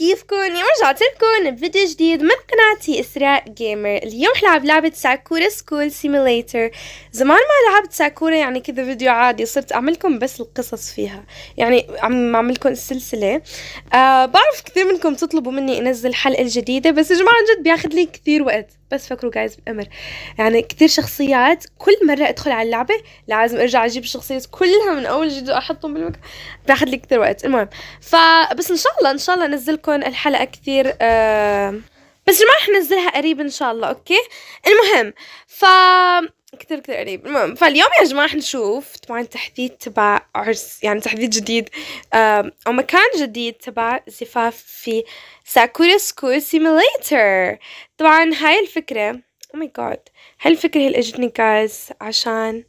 اليوم رجعت لكم بفيديو جديد من قناتي اسراء جيمر اليوم حلعب لعبة ساكورا سكول سيميليتر زمان ما لعبت ساكورا يعني كذا فيديو عادي صرت اعملكم بس القصص فيها يعني عم اعملكم السلسلة آه بعرف كثير منكم تطلبوا مني انزل حلقة جديدة بس يا جماعة عن جد بياخذ لي كثير وقت بس فكروا جايز بأمر يعني كتير شخصيات كل مرة أدخل على اللعبة لازم أرجع أجيب الشخصيات كلها من أول جديد وأحطهم بالمكان بأخذ لي كتير وقت المهم فبس إن شاء الله إن شاء الله أنزلكم الحلقة كتير آه بس ما رح ننزلها قريب ان شاء الله اوكي المهم ف كتير كتير قريب المهم فاليوم يا جماعة حنشوف طبعا تحديد تبع عرس يعني تحديد جديد أو مكان جديد تبع زفاف في ساكورا سكول سيميليتر طبعا هاي الفكرة او ماي جاد هاي الفكرة هي اللي اجتني جايز عشان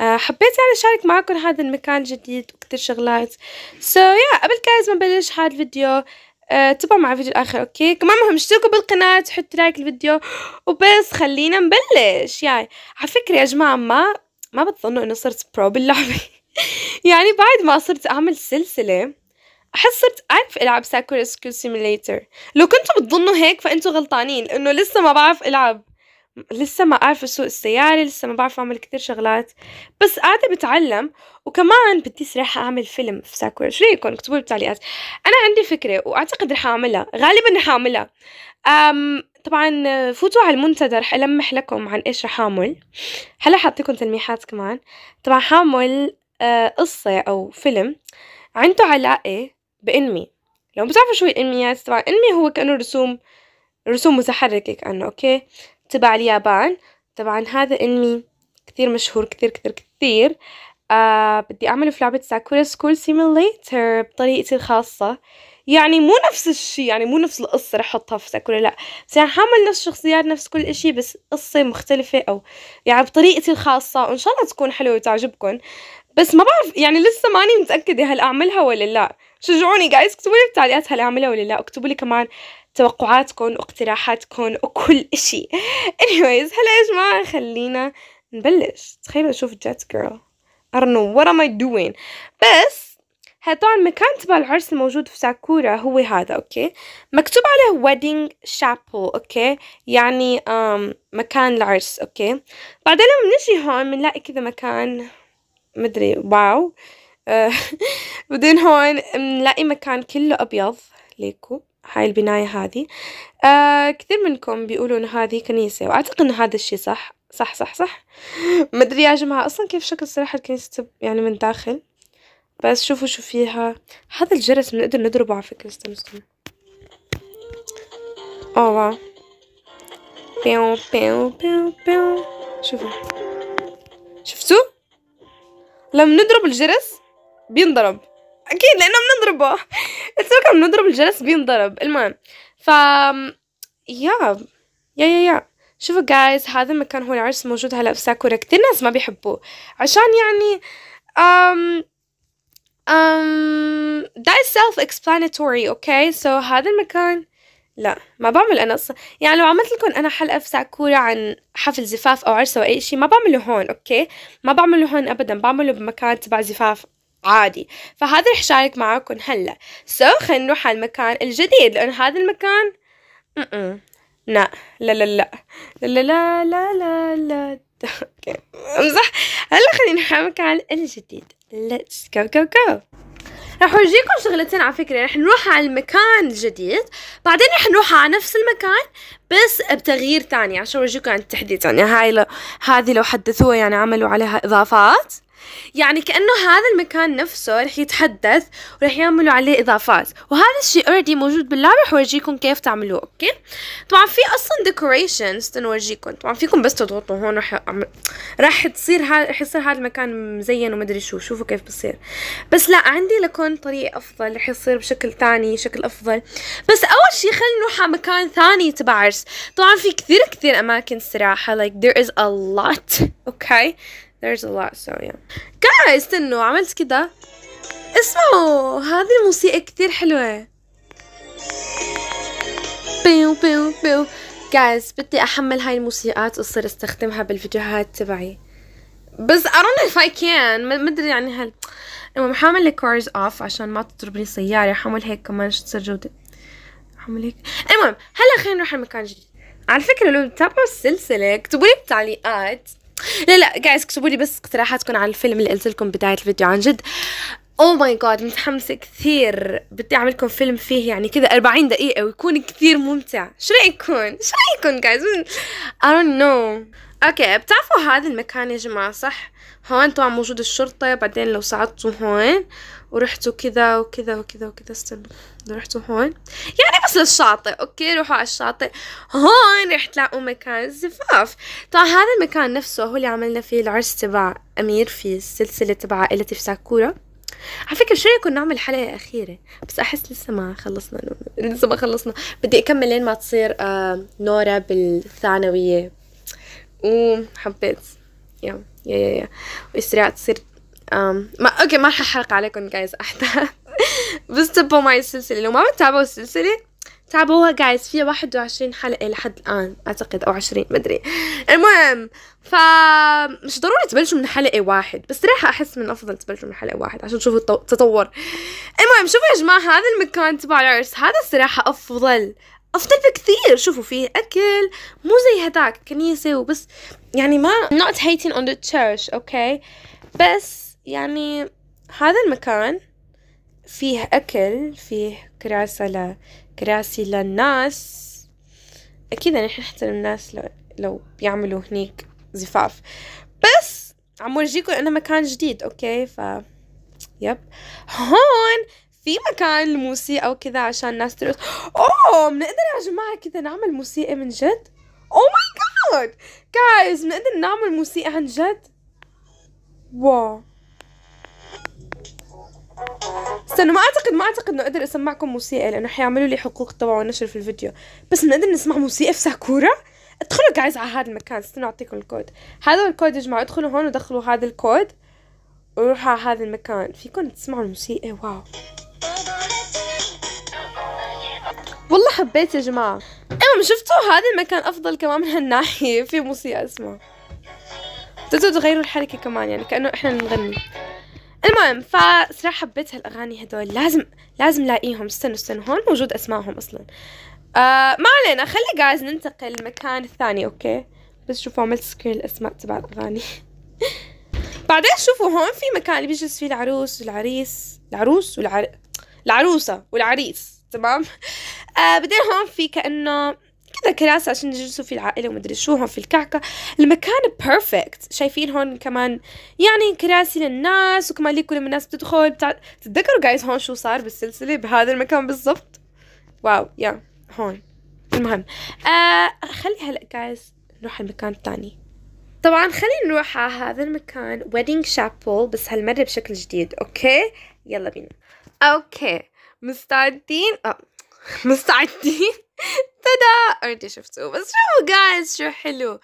آه، حبيت يعني اشارك معكم هذا المكان الجديد وكتير شغلات سو so, يا yeah, قبل جايز ما نبلش هذا الفيديو آه تبقى مع فيديو الاخر اوكي كمان مهم اشتركوا بالقناه تحطوا لايك الفيديو وبس خلينا نبلش يعني على فكره يا جماعه ما ما بتظنوا انه صرت برو باللعبه يعني بعد ما صرت اعمل سلسله احس صرت اعرف العب ساكورا سكول سيميليتر لو كنتوا بتظنوا هيك فانتوا غلطانين انه لسه ما بعرف العب لسه ما أعرف أسوق السيارة لسه ما بعرف أعمل كثير شغلات بس قاعدة بتعلم وكمان بدي صراحة أعمل فيلم في ساكورا شو رأيكم اكتبوا لي بالتعليقات أنا عندي فكرة وأعتقد رح أعملها غالبا رح أعملها أم طبعا فوتوا على المنتدى رح ألمح لكم عن إيش رح أعمل هلا حاعطيكم تلميحات كمان طبعا حاعمل آه، قصة أو فيلم عنده علاقة بإنمي لو بتعرفوا شو الانميات طبعا انمي هو كانه رسوم رسوم متحركه كانه اوكي تبع اليابان طبعا هذا انمي كثير مشهور كثير كثير كثير آه بدي اعمله في لعبة ساكورا سكول سيميليتر بطريقتي الخاصة يعني مو نفس الشيء يعني مو نفس القصة رح احطها في ساكورا لا بس يعني حامل نفس الشخصيات نفس كل شيء بس قصة مختلفة او يعني بطريقتي الخاصة وان شاء الله تكون حلوة وتعجبكم بس ما بعرف يعني لسه ماني متأكدة هل اعملها ولا لا شجعوني جايز اكتبوا لي بالتعليقات هل اعملها ولا لا اكتبوا لي كمان توقعاتكم واقتراحاتكم وكل اشي anyways هلا يا جماعة خلينا نبلش تخيلوا اشوف جات جيرل I don't know what am I doing بس طبعا مكان تبع العرس الموجود في ساكورا هو هذا اوكي مكتوب عليه ويدنج شابل اوكي يعني um, مكان العرس اوكي بعدين لما نجي هون بنلاقي كذا مكان مدري واو بعدين هون بنلاقي مكان كله ابيض ليكو هاي البناية هذه آه كثير منكم بيقولوا إن هذه كنيسة وأعتقد إن هذا الشي صح صح صح صح مدري يا جماعة أصلا كيف شكل صراحة الكنيسة يعني من داخل بس شوفوا شو فيها هذا الجرس بنقدر نضربه على فكرة استنى استنوا اوه واو بيو بيو بيو بيو شوفوا شفتوا لما نضرب الجرس بينضرب اكيد لانه بنضربه اتس كان بنضرب الجرس بينضرب المهم ف يا يا يا يا شوفوا جايز هذا المكان هو العرس موجود هلا في ساكورا كتير ناس ما بيحبوه عشان يعني أم أم that is self explanatory okay so هذا المكان لا ما بعمل انا يعني لو عملت لكم انا حلقه في ساكورا عن حفل زفاف او عرس او اي شيء ما بعمله هون اوكي ما بعمله هون ابدا بعمله بمكان تبع زفاف عادي فهذا رح شارك معاكم هلا سو so, خلينا نروح على المكان الجديد لأن هذا المكان م -م. لا لا لا لا لا لا لا لا لا امزح هلا خلينا نروح على المكان الجديد ليتس جو جو جو رح اورجيكم شغلتين على فكره رح نروح على المكان الجديد بعدين رح نروح على نفس المكان بس بتغيير ثاني عشان اورجيكم عن التحديث يعني هاي لو هذه لو حدثوها يعني عملوا عليها اضافات يعني كانه هذا المكان نفسه رح يتحدث ورح يعملوا عليه اضافات وهذا الشيء اوريدي موجود باللعبه رح ورجيكم كيف تعملوه اوكي طبعا في اصلا ديكوريشنز تنورجيكم طبعا فيكم بس تضغطوا هون رح رح تصير ها... رح يصير هذا المكان مزين ومدري شو شوفوا كيف بصير بس لا عندي لكم طريقه افضل رح يصير بشكل ثاني شكل افضل بس اول شيء خلينا نروح على مكان ثاني تبع عرس طبعا في كثير كثير اماكن صراحه like there is a lot okay there's a lot so yeah guys استنوا عملت كده اسمعوا هذه الموسيقى كتير حلوة بيو بيو بيو guys بدي احمل هاي الموسيقات وصير استخدمها بالفيديوهات تبعي بس I don't know if I can مدري يعني هل المهم حامل الكورز اوف عشان ما تضربني سيارة حامل هيك كمان شو تصير جودة حامل هيك المهم هلا خلينا نروح على مكان جديد على فكرة لو بتتابعوا السلسلة اكتبوا لي بالتعليقات لا لا جايز اكتبوا لي بس اقتراحاتكم على الفيلم اللي قلت لكم بدايه الفيديو عن جد او ماي جاد متحمسه كثير بدي اعمل لكم فيلم فيه يعني كذا 40 دقيقه ويكون كثير ممتع شو رايكم شو رايكم جايز اي دونت نو اوكي بتعرفوا هذا المكان يا جماعه صح هون طبعا موجود الشرطه بعدين لو صعدتوا هون ورحتوا كذا وكذا وكذا وكذا استنى رحتوا هون يعني بس للشاطئ اوكي روحوا على الشاطئ هون رح تلاقوا مكان زفاف طبعا هذا المكان نفسه هو اللي عملنا فيه العرس تبع امير في السلسله تبع عائلتي في ساكورا على فكرة شو كنا نعمل حلقة أخيرة بس أحس لسه ما خلصنا لسه ما خلصنا بدي أكمل لين ما تصير آه، نورا بالثانوية وحبيت أمم، يا يا يا, يا. تصير Um, ما اوكي ما رح احرق عليكم جايز احداث بس تبوا معي السلسله لو ما بتتابعوا السلسله تابعوها جايز فيها 21 حلقه لحد الان اعتقد او 20 مدري المهم ف مش ضروري تبلشوا من حلقه واحد بس راح احس من افضل تبلشوا من حلقه واحد عشان تشوفوا التطور المهم شوفوا يا جماعه هذا المكان تبع العرس هذا الصراحه افضل افضل بكثير شوفوا فيه اكل مو زي هداك كنيسه وبس يعني ما I'm not hating on the church اوكي okay? بس يعني هذا المكان فيه أكل فيه كراسة ل... كراسي للناس أكيد نحن نحترم الناس لو, لو بيعملوا هنيك زفاف بس عم ورجيكم إنه مكان جديد أوكي ف يب هون في مكان الموسيقى وكذا عشان الناس ترقص اوه بنقدر يا جماعه كذا نعمل موسيقى من جد او ماي جاد جايز بنقدر نعمل موسيقى عن جد واو استنوا ما اعتقد ما اعتقد انه اقدر اسمعكم موسيقى لانه حيعملوا لي حقوق تبع ونشر في الفيديو بس نقدر نسمع موسيقى في ساكورا ادخلوا جايز على هذا المكان استنوا اعطيكم الكود هذا هو الكود يا جماعه ادخلوا هون ودخلوا هذا الكود وروحوا على هذا المكان فيكم تسمعوا الموسيقى واو والله حبيت يا جماعه المهم إيه، شفتوا هذا المكان افضل كمان من هالناحيه في موسيقى اسمها تقدروا تغيروا الحركه كمان يعني كانه احنا نغني المهم فصراحة حبيت هالاغاني هدول لازم لازم لاقيهم استنوا استنوا هون موجود اسمائهم اصلا آه ما علينا خلي جايز ننتقل المكان الثاني اوكي بس شوفوا عملت سكرين الاسماء تبع الاغاني بعدين شوفوا هون في مكان اللي بيجلس فيه العروس والعريس العروس والعر... العروسة والعريس تمام آه بعدين هون في كأنه كذا كراسي عشان يجلسوا في العائلة ومدري شو هون في الكعكة المكان بيرفكت شايفين هون كمان يعني كراسي للناس وكمان ليكو لما الناس بتدخل بتاع تتذكروا جايز هون شو صار بالسلسلة بهذا المكان بالضبط واو يا هون المهم آه خلي هلا جايز نروح المكان الثاني طبعا خلينا نروح على هذا المكان ويدنج شابل بس هالمرة بشكل جديد اوكي يلا بينا اوكي مستعدين اه مستعدين تدا انت شفتوه بس شوفوا جايز شو حلو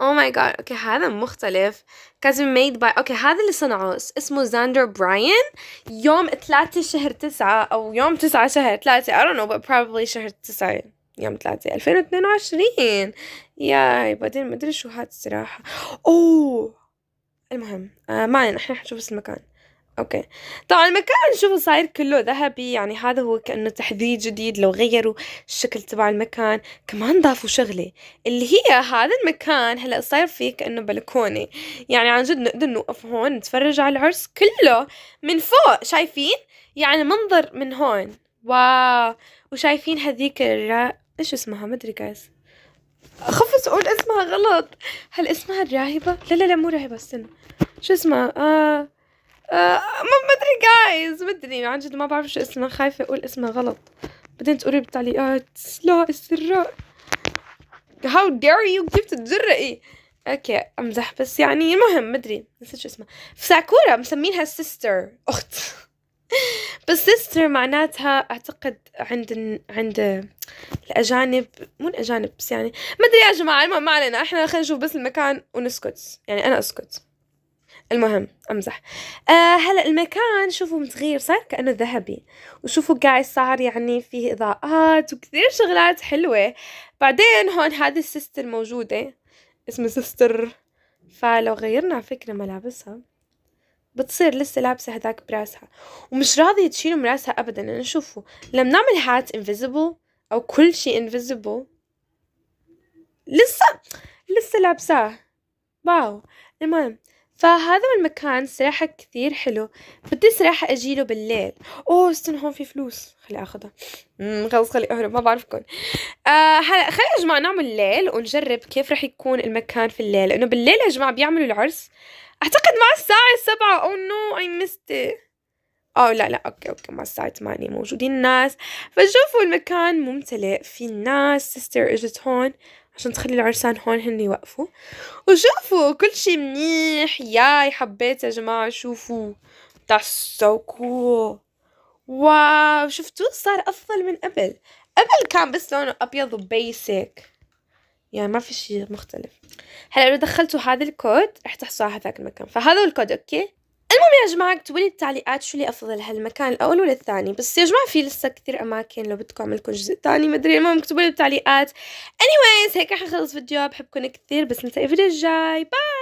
او ماي جاد اوكي هذا مختلف كازم ميد باي اوكي هذا اللي صنعه اسمه زاندر براين يوم 3 شهر 9 او يوم 9 شهر 3 اي don't نو بس بروبلي شهر 9 يوم 3 2022 يا بعدين ما ادري شو هاد الصراحه اوه المهم آه ما علينا احنا حنشوف المكان اوكي طبعا المكان نشوفه صاير كله ذهبي يعني هذا هو كانه تحديد جديد لو غيروا الشكل تبع المكان كمان ضافوا شغله اللي هي هذا المكان هلا صاير فيه كانه بلكونه يعني عن جد نقدر نوقف هون نتفرج على العرس كله من فوق شايفين يعني منظر من هون واو وشايفين هذيك الرا ايش اسمها ما ادري جايز خفت اقول اسمها غلط هل اسمها الراهبه لا لا لا مو راهبه استنى شو اسمها آه آه، ما مدري جايز مدري عن جد ما بعرف شو اسمها خايفه اقول اسمها غلط بعدين تقولي بالتعليقات لا السراء هاو دير يو كيف تتجرئي اوكي امزح بس يعني المهم مدري نسيت شو اسمها فساكورا ساكورا مسمينها سيستر اخت بس سيستر معناتها اعتقد عند عند الاجانب مو الاجانب بس يعني مدري يا جماعه المهم ما علينا احنا خلينا نشوف بس المكان ونسكت يعني انا اسكت المهم امزح آه هلا المكان شوفوا متغير صار كانه ذهبي وشوفوا قاعد صار يعني فيه اضاءات وكثير شغلات حلوه بعدين هون هذه السيستر موجوده اسمها سيستر فلو غيرنا فكره ملابسها بتصير لسه لابسة هداك براسها ومش راضية تشيله من راسها أبدا لأنه شوفوا لما نعمل هات انفيزبل أو كل شيء انفيزبل لسه لسه لابساه واو المهم فهذا المكان صراحة كثير حلو بدي صراحة أجيله بالليل أوه استنى هون في فلوس خلي أخذها خلص خلي أهرب ما بعرفكم آه هلا خلي يا جماعة نعمل ليل ونجرب كيف رح يكون المكان في الليل لأنه بالليل يا جماعة بيعملوا العرس أعتقد مع الساعة السبعة oh أو نو أي مست اه لا لا اوكي اوكي مع الساعة ثمانية موجودين الناس فشوفوا المكان ممتلئ في ناس سيستر اجت هون عشان تخلي العرسان هون هن يوقفوا وشوفوا كل شيء منيح ياي حبيت يا جماعة شوفوا that's so cool واو شفتوا صار أفضل من قبل قبل كان بس لونه أبيض وبيسك يعني ما في شيء مختلف هلا لو دخلتوا هذا الكود رح تحصلوا على هذاك المكان فهذا هو الكود اوكي المهم يا جماعة اكتبوا لي التعليقات شو اللي أفضل هالمكان الأول ولا الثاني بس يا جماعة في لسه كثير أماكن لو بدكم أعمل لكم جزء ثاني مدري المهم اكتبوا لي التعليقات anyways هيك رح أخلص فيديو بحبكم كثير بس نلتقي الفيديو الجاي باي